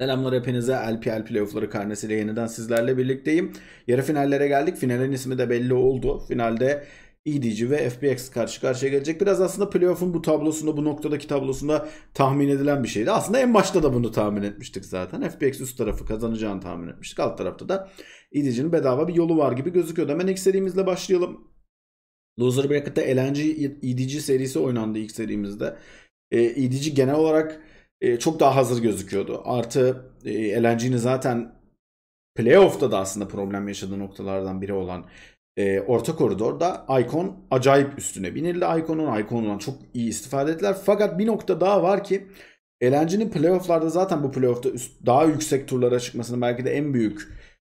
Selamlar hepinize. LPL playoffları karnesiyle yeniden sizlerle birlikteyim. Yarı finallere geldik. Finalin ismi de belli oldu. Finalde EDG ve FPX karşı karşıya gelecek. Biraz aslında playoff'un bu tablosunda, bu noktadaki tablosunda tahmin edilen bir şeydi. Aslında en başta da bunu tahmin etmiştik zaten. FPX üst tarafı kazanacağını tahmin etmiştik. Alt tarafta da EDG'nin bedava bir yolu var gibi gözüküyor. Hemen ilk serimizle başlayalım. Loser Bracket'ta LNG EDG serisi oynandı ilk serimizde. E, EDG genel olarak e, çok daha hazır gözüküyordu. Artı e, LNG'nin zaten playoff'ta da aslında problem yaşadığı noktalardan biri olan e, orta koridorda Icon acayip üstüne binildi. Icon'un Icon'dan çok iyi istifade ettiler. Fakat bir nokta daha var ki LNG'nin playoff'larda zaten bu playoff'ta üst, daha yüksek turlara çıkmasının belki de en büyük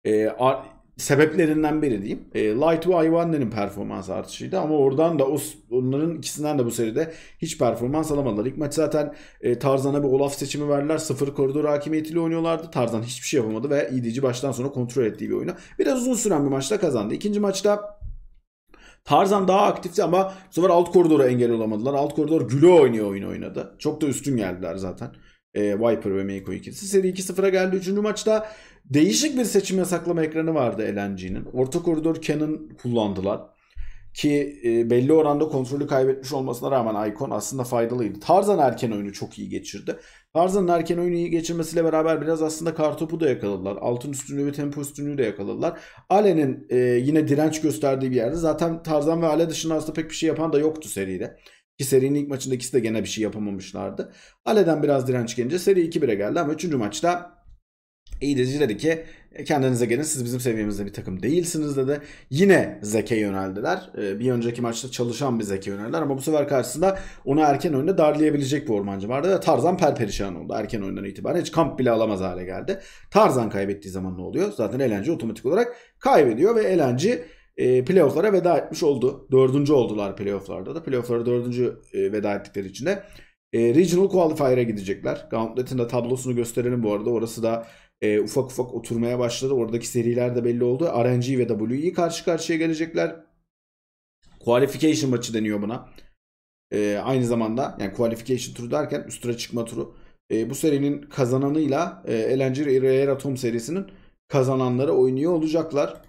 e, ar- sebeplerinden biri diyeyim. E, Light ve Ivande'nin performans artışıydı ama oradan da o, onların ikisinden de bu seride hiç performans alamadılar. İlk maç zaten e, Tarzan'a bir Olaf seçimi verdiler. Sıfır koridor hakimiyetiyle oynuyorlardı. Tarzan hiçbir şey yapamadı ve İdici e baştan sona kontrol ettiği bir oyunu. Biraz uzun süren bir maçta kazandı. İkinci maçta Tarzan daha aktifti ama bu sefer alt koridora engel olamadılar. Alt koridor güle oynuyor oyunu oynadı. Çok da üstün geldiler zaten. E, Viper ve Meiko ikisi. Seri 2-0'a geldi. Üçüncü maçta Değişik bir seçim yasaklama ekranı vardı LNG'nin. Orta koridor Canon kullandılar. Ki e, belli oranda kontrolü kaybetmiş olmasına rağmen Icon aslında faydalıydı. Tarzan erken oyunu çok iyi geçirdi. Tarzan'ın erken oyunu iyi geçirmesiyle beraber biraz aslında kartopu da yakaladılar. Altın üstünlüğü ve tempo üstünlüğü de yakaladılar. Ale'nin e, yine direnç gösterdiği bir yerde. Zaten Tarzan ve Ale dışında aslında pek bir şey yapan da yoktu seride. Ki serinin ilk maçında ikisi de gene bir şey yapamamışlardı. Ale'den biraz direnç gelince seri 2-1'e geldi ama 3. maçta eğileci dedi ki e, kendinize gelin siz bizim seviyemizde bir takım değilsiniz dedi. Yine Zeke yöneldiler. E, bir önceki maçta çalışan bir Zeke yöneldiler ama bu sefer karşısında onu erken oyunda darlayabilecek bir ormancı vardı. Ve Tarzan perperişan oldu erken oyundan itibaren. Hiç kamp bile alamaz hale geldi. Tarzan kaybettiği zaman ne oluyor? Zaten elenci otomatik olarak kaybediyor ve elenci e, playofflara veda etmiş oldu. Dördüncü oldular playofflarda da. Playofflara dördüncü veda ettikleri için de Regional Qualifier'a gidecekler. Gauntlet'in de tablosunu gösterelim bu arada. Orası da e, ufak ufak oturmaya başladı. Oradaki seriler de belli oldu. RNG ve WE karşı karşıya gelecekler. Qualification maçı deniyor buna. E, aynı zamanda yani qualification turu derken üst tura çıkma turu. E, bu serinin kazananıyla e, LNG Rare Atom serisinin kazananları oynuyor olacaklar.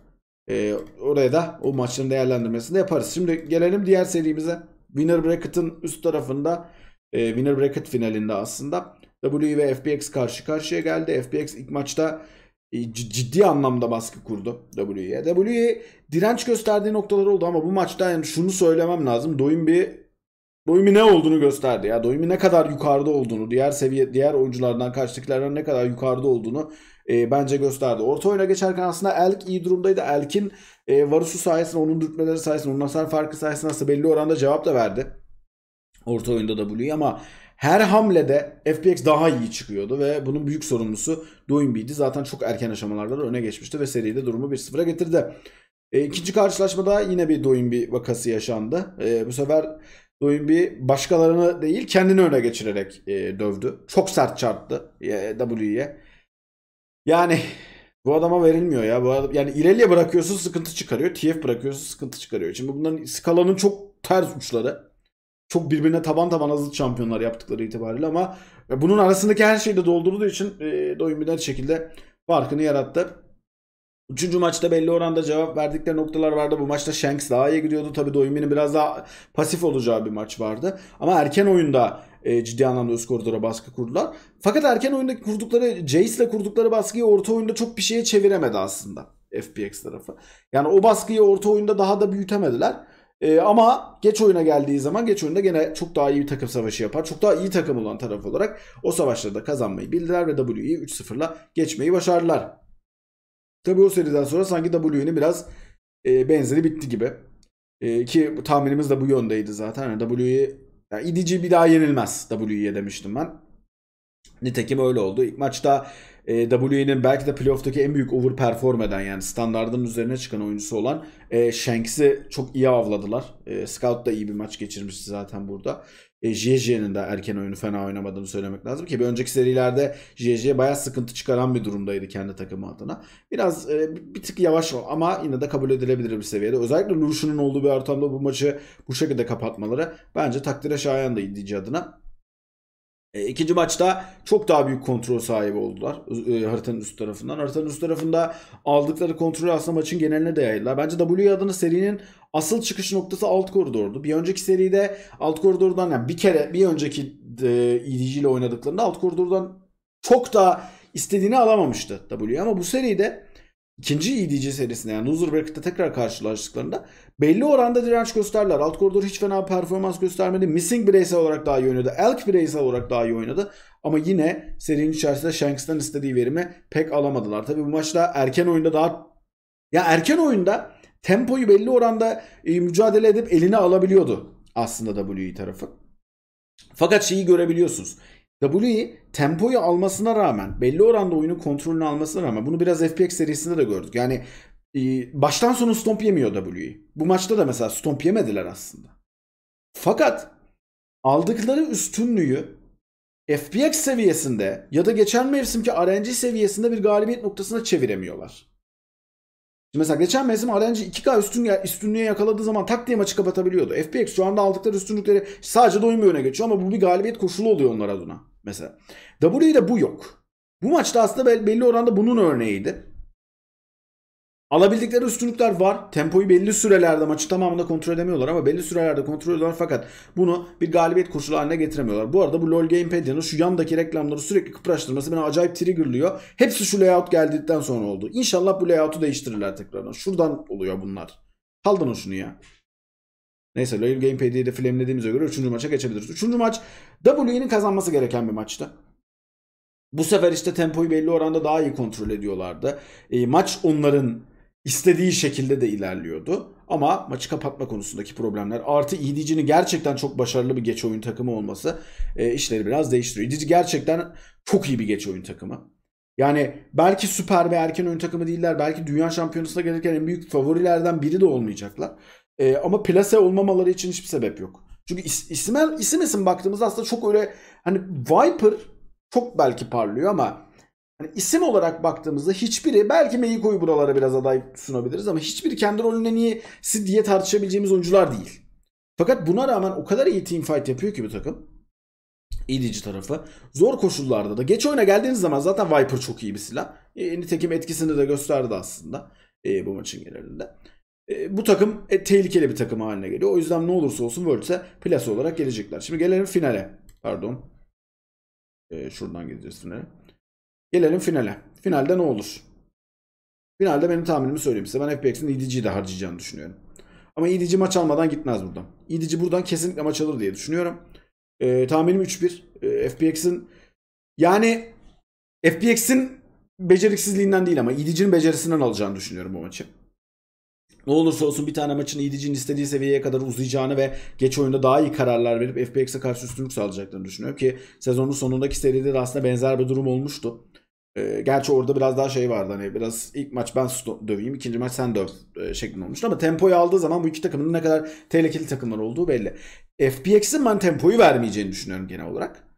E, oraya da o maçların değerlendirmesini yaparız. Şimdi gelelim diğer serimize. Winner Bracket'ın üst tarafında e, Winner Bracket finalinde aslında W ve FBX karşı karşıya geldi. FBX ilk maçta e, ciddi anlamda baskı kurdu W'ye. W'ye direnç gösterdiği noktalar oldu ama bu maçta yani şunu söylemem lazım. Doyum bir Doyumi ne olduğunu gösterdi ya. Doyumi ne kadar yukarıda olduğunu, diğer seviye diğer oyunculardan karşıdakilerden ne kadar yukarıda olduğunu e, bence gösterdi. Orta oyuna geçerken aslında Elk iyi durumdaydı. Elk'in e, Varusu sayesinde, onun dürtmeleri sayesinde, onun hasar farkı sayesinde aslında belli oranda cevap da verdi. Orta oyunda da W'yi e ama her hamlede FPX daha iyi çıkıyordu ve bunun büyük sorumlusu Doinbe'ydi. Zaten çok erken aşamalarda da öne geçmişti ve seride durumu 1-0'a getirdi. E, ikinci karşılaşmada yine bir Doinbe vakası yaşandı. E, bu sefer Doinbe başkalarını değil kendini öne geçirerek e, dövdü. Çok sert çarptı e, W'ye. Yani bu adama verilmiyor ya. Bu adam, yani ileriye bırakıyorsun sıkıntı çıkarıyor. TF bırakıyorsun sıkıntı çıkarıyor. Şimdi bunların skalanın çok ters uçları çok birbirine taban taban zıt şampiyonlar yaptıkları itibariyle ama bunun arasındaki her şeyi de doldurduğu için e, doyum bir şekilde farkını yarattı. Üçüncü maçta belli oranda cevap verdikleri noktalar vardı. Bu maçta Shanks daha iyi gidiyordu. Tabii Doyumi'nin biraz daha pasif olacağı bir maç vardı. Ama erken oyunda e, ciddi anlamda üst koridora baskı kurdular. Fakat erken oyunda kurdukları, Jace ile kurdukları baskıyı orta oyunda çok bir şeye çeviremedi aslında FPX tarafı. Yani o baskıyı orta oyunda daha da büyütemediler. E, ama geç oyuna geldiği zaman geç oyunda gene çok daha iyi bir takım savaşı yapar. Çok daha iyi takım olan taraf olarak o savaşları da kazanmayı bildiler ve W'yi 3-0'la geçmeyi başardılar. Tabi o seriden sonra sanki W'nin biraz e, benzeri bitti gibi. E, ki tahminimiz de bu yöndeydi zaten. Yani W'yi yani EDG bir daha yenilmez W'ye demiştim ben. Nitekim öyle oldu. İlk maçta e, WE'nin belki de playoff'taki en büyük overperform eden yani standardın üzerine çıkan oyuncusu olan e, Shanks'i çok iyi avladılar. E, Scout da iyi bir maç geçirmişti zaten burada. E, JJ'nin de erken oyunu fena oynamadığını söylemek lazım ki bir önceki serilerde JJ bayağı sıkıntı çıkaran bir durumdaydı kendi takımı adına. Biraz e, bir tık yavaş ama yine de kabul edilebilir bir seviyede. Özellikle Luruş'un olduğu bir ortamda bu maçı bu şekilde kapatmaları bence takdire şayan da adına e, ikinci maçta çok daha büyük kontrol sahibi oldular e, haritanın üst tarafından. Haritanın üst tarafında aldıkları kontrolü aslında maçın geneline de yaydılar. Bence W adını serinin asıl çıkış noktası alt koridordu. Bir önceki seride alt koridordan yani bir kere bir önceki e, EDG ile oynadıklarında alt koridordan çok daha istediğini alamamıştı W ama bu seride ikinci EDG serisinde yani loser bracket'te tekrar karşılaştıklarında belli oranda direnç gösterdiler. Alt koridor hiç fena performans göstermedi. Missing bireysel olarak daha iyi oynadı. Elk bireysel olarak daha iyi oynadı. Ama yine serinin içerisinde Shanks'tan istediği verimi pek alamadılar. Tabii bu maçta erken oyunda daha ya erken oyunda tempoyu belli oranda e, mücadele edip eline alabiliyordu aslında WE tarafı. Fakat şeyi görebiliyorsunuz. W'yi tempoyu almasına rağmen belli oranda oyunu kontrolünü almasına rağmen bunu biraz FPX serisinde de gördük. Yani e, baştan sona stomp yemiyor W'yi. Bu maçta da mesela stomp yemediler aslında. Fakat aldıkları üstünlüğü FPX seviyesinde ya da geçen mevsimki RNG seviyesinde bir galibiyet noktasına çeviremiyorlar. mesela geçen mevsim RNG 2K üstün, üstünlüğe yakaladığı zaman tak diye maçı kapatabiliyordu. FPX şu anda aldıkları üstünlükleri sadece doyum öne geçiyor ama bu bir galibiyet koşulu oluyor onlar adına. Mesela W'de bu yok. Bu maçta aslında belli oranda bunun örneğiydi. Alabildikleri üstünlükler var. Tempoyu belli sürelerde maçı tamamında kontrol edemiyorlar ama belli sürelerde kontrol ediyorlar fakat bunu bir galibiyet koşulu haline getiremiyorlar. Bu arada bu LoL Gamepadia'nın şu yandaki reklamları sürekli kıpraştırması beni acayip triggerlıyor. Hepsi şu layout geldikten sonra oldu. İnşallah bu layout'u değiştirirler tekrardan. Şuradan oluyor bunlar. Kaldırın şunu ya. Neyse Loyal Gamepad'i de flemlediğimize göre 3. maça geçebiliriz. 3. maç W'nin kazanması gereken bir maçtı. Bu sefer işte tempoyu belli oranda daha iyi kontrol ediyorlardı. E, maç onların istediği şekilde de ilerliyordu. Ama maçı kapatma konusundaki problemler artı EDG'nin gerçekten çok başarılı bir geç oyun takımı olması e, işleri biraz değiştiriyor. EDG gerçekten çok iyi bir geç oyun takımı. Yani belki süper ve erken oyun takımı değiller. Belki dünya şampiyonasına gelirken en büyük favorilerden biri de olmayacaklar. E, ama plase olmamaları için hiçbir sebep yok. Çünkü is, ismel, isim isim baktığımızda aslında çok öyle hani Viper çok belki parlıyor ama hani isim olarak baktığımızda hiçbiri belki Meiko'yu buralara biraz aday sunabiliriz ama hiçbiri kendi rolünde niye iyisi diye tartışabileceğimiz oyuncular değil. Fakat buna rağmen o kadar iyi team fight yapıyor ki bu takım. İdici tarafı. Zor koşullarda da. Geç oyuna geldiğiniz zaman zaten Viper çok iyi bir silah. E, nitekim etkisini de gösterdi aslında. E, bu maçın genelinde. E, bu takım e, tehlikeli bir takım haline geliyor. O yüzden ne olursa olsun Worlds'e plase olarak gelecekler. Şimdi gelelim finale. Pardon. E, şuradan gideceğiz finale. Gelelim finale. Finalde ne olur? Finalde benim tahminimi söyleyeyim size. Ben FPX'in EDG'yi de harcayacağını düşünüyorum. Ama EDG maç almadan gitmez buradan. EDG buradan kesinlikle maç alır diye düşünüyorum. E, tahminim 3-1. E, FPX'in yani FPX'in beceriksizliğinden değil ama EDG'nin becerisinden alacağını düşünüyorum bu maçı ne olursa olsun bir tane maçın EDG'nin istediği seviyeye kadar uzayacağını ve geç oyunda daha iyi kararlar verip FPX'e karşı üstünlük sağlayacaklarını düşünüyorum ki sezonun sonundaki seride de aslında benzer bir durum olmuştu. E, gerçi orada biraz daha şey vardı hani biraz ilk maç ben döveyim ikinci maç sen döv e, şeklinde olmuştu ama tempoyu aldığı zaman bu iki takımın ne kadar tehlikeli takımlar olduğu belli. FPX'in ben tempoyu vermeyeceğini düşünüyorum genel olarak.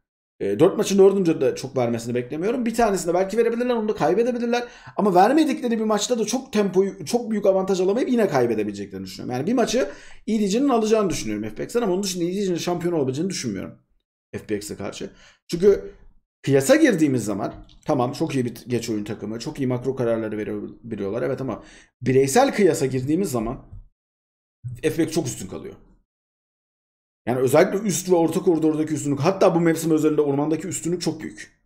E, 4 maçın 4'ünce de çok vermesini beklemiyorum. Bir tanesinde belki verebilirler onu da kaybedebilirler. Ama vermedikleri bir maçta da çok tempoyu çok büyük avantaj alamayıp yine kaybedebileceklerini düşünüyorum. Yani bir maçı İdici'nin e alacağını düşünüyorum FPX'den ama onun dışında İdici'nin e şampiyon olabileceğini düşünmüyorum. FPX'e karşı. Çünkü piyasa girdiğimiz zaman tamam çok iyi bir geç oyun takımı. Çok iyi makro kararları veriyorlar. Evet ama bireysel kıyasa girdiğimiz zaman FPX çok üstün kalıyor. Yani özellikle üst ve orta koridordaki üstünlük hatta bu mevsim özelinde ormandaki üstünlük çok büyük.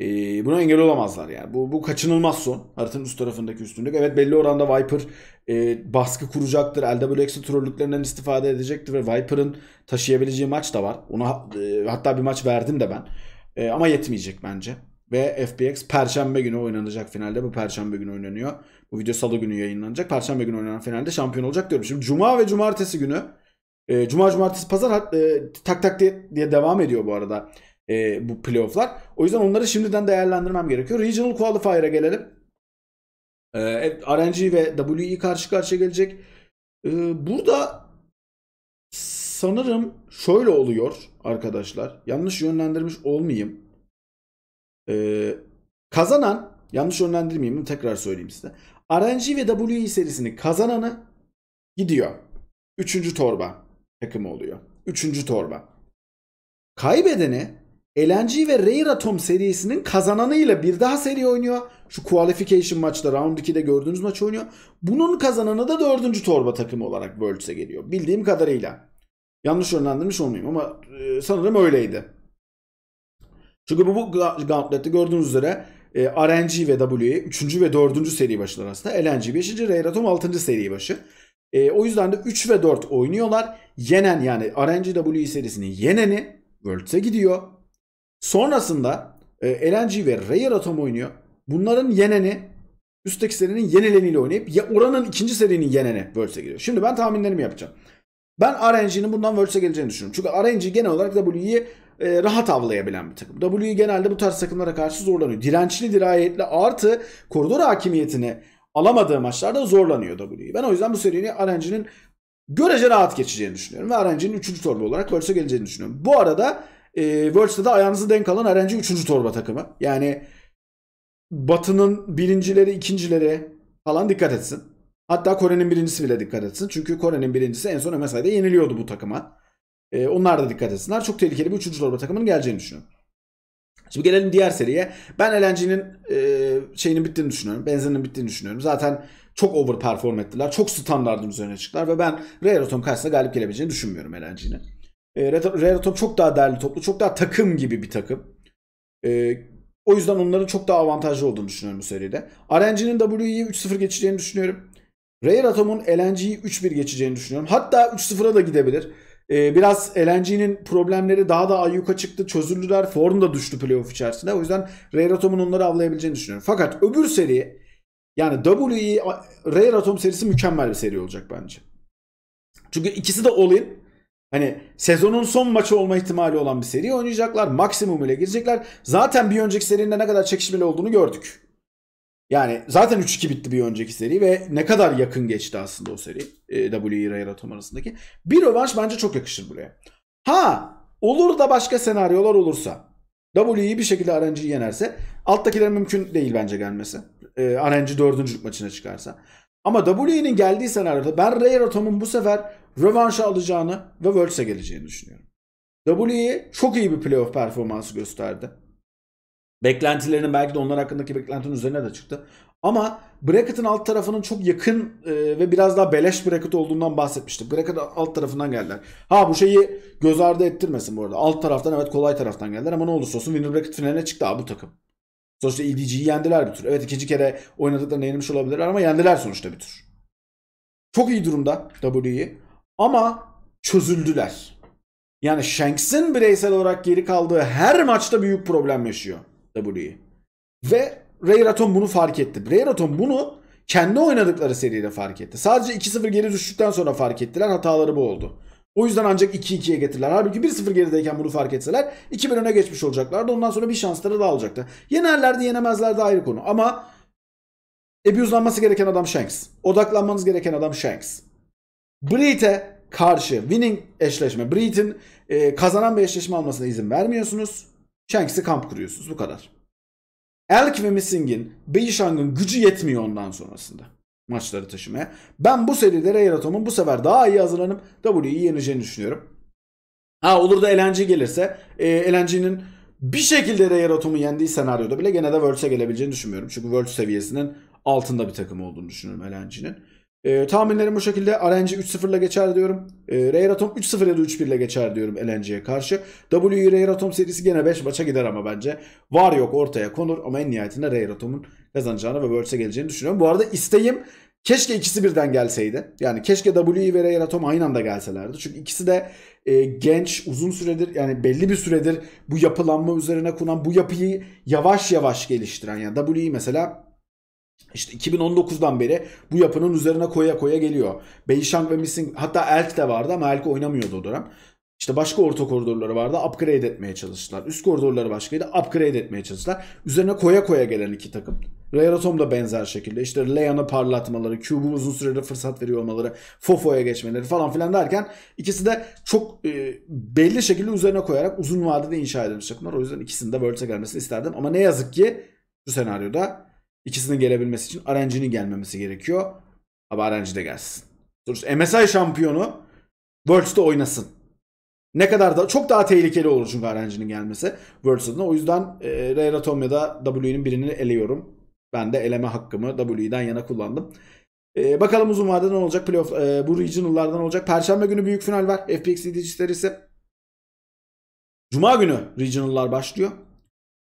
Ee, buna engel olamazlar yani. Bu, bu kaçınılmaz son. Haritanın üst tarafındaki üstünlük. Evet belli oranda Viper e, baskı kuracaktır. LWX'in trollüklerinden istifade edecektir. Ve Viper'ın taşıyabileceği maç da var. Ona e, hatta bir maç verdim de ben. E, ama yetmeyecek bence. Ve FPX Perşembe günü oynanacak finalde. Bu Perşembe günü oynanıyor. Bu video Salı günü yayınlanacak. Perşembe günü oynanan finalde şampiyon olacak diyorum. Şimdi Cuma ve Cumartesi günü e, Cuma, cumartesi, pazar e, tak tak diye, diye devam ediyor bu arada e, bu playofflar. O yüzden onları şimdiden değerlendirmem gerekiyor. Regional Qualifier'a gelelim. Ee, e, RNG ve WE karşı karşıya gelecek. E, burada sanırım şöyle oluyor arkadaşlar. Yanlış yönlendirmiş olmayayım. E, kazanan, yanlış yönlendirmeyeyim tekrar söyleyeyim size. RNG ve WE serisini kazananı gidiyor. Üçüncü torba takımı oluyor. Üçüncü torba. Kaybedeni LNG ve Rare Atom serisinin kazananıyla bir daha seri oynuyor. Şu qualification maçta round 2'de gördüğünüz maç oynuyor. Bunun kazananı da dördüncü torba takımı olarak Worlds'e geliyor. Bildiğim kadarıyla. Yanlış yönlendirmiş olmayayım ama e, sanırım öyleydi. Çünkü bu, bu Gauntlet'te gördüğünüz üzere e, RNG ve W'ye 3. ve 4. seri başlar aslında. LNG 5. Rare Atom 6. seri başı. E, o yüzden de 3 ve 4 oynuyorlar. Yenen yani RNGW serisinin yeneni Worlds'e gidiyor. Sonrasında e, LNG ve Rare Atom oynuyor. Bunların yeneni üstteki serinin yenileniyle oynayıp ya oranın ikinci serinin yeneni Worlds'e gidiyor. Şimdi ben tahminlerimi yapacağım. Ben RNG'nin bundan Worlds'e geleceğini düşünüyorum. Çünkü RNG genel olarak W'yi e, rahat avlayabilen bir takım. W genelde bu tarz takımlara karşı zorlanıyor. Dirençli, dirayetli artı koridor hakimiyetini alamadığı maçlarda zorlanıyor W'yi. Ben o yüzden bu serinin RNG'nin görece rahat geçeceğini düşünüyorum. Ve RNG'nin 3. torba olarak Worlds'e geleceğini düşünüyorum. Bu arada e, Worlds'te de ayağınızı denk alan RNG 3. torba takımı. Yani Batı'nın birincileri, ikincileri falan dikkat etsin. Hatta Kore'nin birincisi bile dikkat etsin. Çünkü Kore'nin birincisi en son MSI'de yeniliyordu bu takıma. E, onlar da dikkat etsinler. Çok tehlikeli bir 3. torba takımının geleceğini düşünüyorum. Şimdi gelelim diğer seriye. Ben LNG'nin e, şeyinin bittiğini düşünüyorum. Benzinin bittiğini düşünüyorum. Zaten çok overperform ettiler. Çok standartın üzerine çıktılar ve ben Rare Atom karşısında galip gelebileceğini düşünmüyorum LNG'nin. E, Rare Atom çok daha değerli toplu, çok daha takım gibi bir takım. E, o yüzden onların çok daha avantajlı olduğunu düşünüyorum bu seride. RNG'nin W'yi 3-0 geçeceğini düşünüyorum. Rare Atom'un LNG'yi 3-1 geçeceğini düşünüyorum. Hatta 3-0'a da gidebilir. Ee, biraz LNG'nin problemleri daha da ayyuka çıktı. Çözüldüler. Form da düştü playoff içerisinde. O yüzden Rare Atom'un onları avlayabileceğini düşünüyorum. Fakat öbür seri yani WE Rare Atom serisi mükemmel bir seri olacak bence. Çünkü ikisi de all-in. Hani sezonun son maçı olma ihtimali olan bir seri oynayacaklar. Maksimum ile girecekler. Zaten bir önceki serinin ne kadar çekişmeli olduğunu gördük. Yani zaten 3-2 bitti bir önceki seri ve ne kadar yakın geçti aslında o seri e, WWE e Ray Ratom arasındaki. Bir rövanş bence çok yakışır buraya. Ha olur da başka senaryolar olursa W'yi bir şekilde RNG'yi yenerse alttakiler mümkün değil bence gelmesi. E, RNG dördüncülük maçına çıkarsa. Ama W'nin geldiği senaryoda ben Ray Atom'un bu sefer rövanşı alacağını ve Worlds'e geleceğini düşünüyorum. W'ye çok iyi bir playoff performansı gösterdi. Beklentilerinin belki de onlar hakkındaki beklentinin üzerine de çıktı. Ama bracket'ın alt tarafının çok yakın e, ve biraz daha beleş bracket olduğundan bahsetmiştik. Bracket alt tarafından geldiler. Ha bu şeyi göz ardı ettirmesin bu arada. Alt taraftan evet kolay taraftan geldiler ama ne olursa olsun winner bracket finaline çıktı abi bu takım. Sonuçta EDG'yi yendiler bir tür. Evet ikinci kere oynadıklarını yenilmiş olabilirler ama yendiler sonuçta bir tür. Çok iyi durumda W'yi ama çözüldüler. Yani Shanks'in bireysel olarak geri kaldığı her maçta büyük problem yaşıyor. W'yi. Ve Rayraton bunu fark etti. Rayraton bunu kendi oynadıkları seriyle fark etti. Sadece 2-0 geri düştükten sonra fark ettiler. Hataları bu oldu. O yüzden ancak 2-2'ye getirdiler. Halbuki 1-0 gerideyken bunu fark etseler 2-1 öne geçmiş olacaklardı. Ondan sonra bir şansları da alacaktı. Yenerlerdi yenemezlerdi ayrı konu. Ama abuzlanması gereken adam Shanks. Odaklanmanız gereken adam Shanks. Breed'e karşı winning eşleşme. Breed'in e, kazanan bir eşleşme almasına izin vermiyorsunuz. Shanks'e kamp kuruyorsunuz bu kadar. Elk ve Missing'in Beishang'ın gücü yetmiyor ondan sonrasında maçları taşımaya. Ben bu seride Rey Atom'un bu sefer daha iyi hazırlanıp W'yi yeneceğini düşünüyorum. Ha olur da elenci gelirse e, elencinin bir şekilde Rey Atom'u yendiği senaryoda bile gene de Worlds'e gelebileceğini düşünmüyorum. Çünkü Worlds seviyesinin altında bir takım olduğunu düşünüyorum elencinin. E, tahminlerim bu şekilde. RNG 3-0 ile geçer diyorum. E, Rey 3-0 ya da 3-1 ile geçer diyorum LNG'ye karşı. W Rey Ratom serisi gene 5 maça gider ama bence. Var yok ortaya konur ama en nihayetinde Rey Ratom'un kazanacağını ve Worlds'e geleceğini düşünüyorum. Bu arada isteğim keşke ikisi birden gelseydi. Yani keşke WE ve Rey aynı anda gelselerdi. Çünkü ikisi de e, genç, uzun süredir yani belli bir süredir bu yapılanma üzerine kurulan bu yapıyı yavaş yavaş geliştiren. Yani WE mesela işte 2019'dan beri bu yapının üzerine koya koya geliyor. Beishang ve Missing hatta Elk de vardı ama Elk oynamıyordu o dönem. İşte başka orta koridorları vardı. Upgrade etmeye çalıştılar. Üst koridorları başkaydı. Upgrade etmeye çalıştılar. Üzerine koya koya gelen iki takım. Rayratom da benzer şekilde. işte Leyan'ı parlatmaları, Cube'u uzun sürede fırsat veriyor olmaları, Fofo'ya geçmeleri falan filan derken ikisi de çok e, belli şekilde üzerine koyarak uzun vadede inşa edilmiş takımlar. O yüzden ikisinin de Worlds'e gelmesini isterdim. Ama ne yazık ki bu senaryoda İkisinin gelebilmesi için RNG'nin gelmemesi gerekiyor. Ama RNG de gelsin. Sonuçta MSI şampiyonu Worlds'te oynasın. Ne kadar da çok daha tehlikeli olur çünkü RNG'nin gelmesi Worlds adına. O yüzden e, Rare Atomia'da W'nin birini eliyorum. Ben de eleme hakkımı W'den yana kullandım. E, bakalım uzun vadede ne olacak? Playoff e, bu regional'lardan olacak. Perşembe günü büyük final var. FPX EDG serisi. Cuma günü regional'lar başlıyor.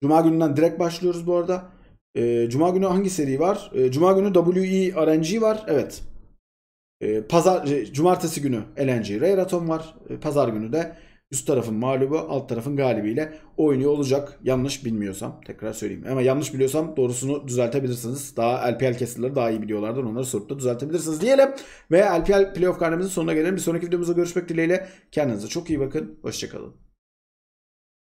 Cuma gününden direkt başlıyoruz bu arada. E, Cuma günü hangi seri var? E, Cuma günü WE RNG var. Evet. E, Pazar, e, Cumartesi günü LNG Ray Raton var. E, Pazar günü de üst tarafın mağlubu alt tarafın galibiyle oynuyor olacak. Yanlış bilmiyorsam tekrar söyleyeyim. Ama yanlış biliyorsam doğrusunu düzeltebilirsiniz. Daha LPL kesilleri daha iyi biliyorlardır. Onları sorup da düzeltebilirsiniz diyelim. Ve LPL playoff karnemizin sonuna gelelim. Bir sonraki videomuzda görüşmek dileğiyle. Kendinize çok iyi bakın. Hoşçakalın.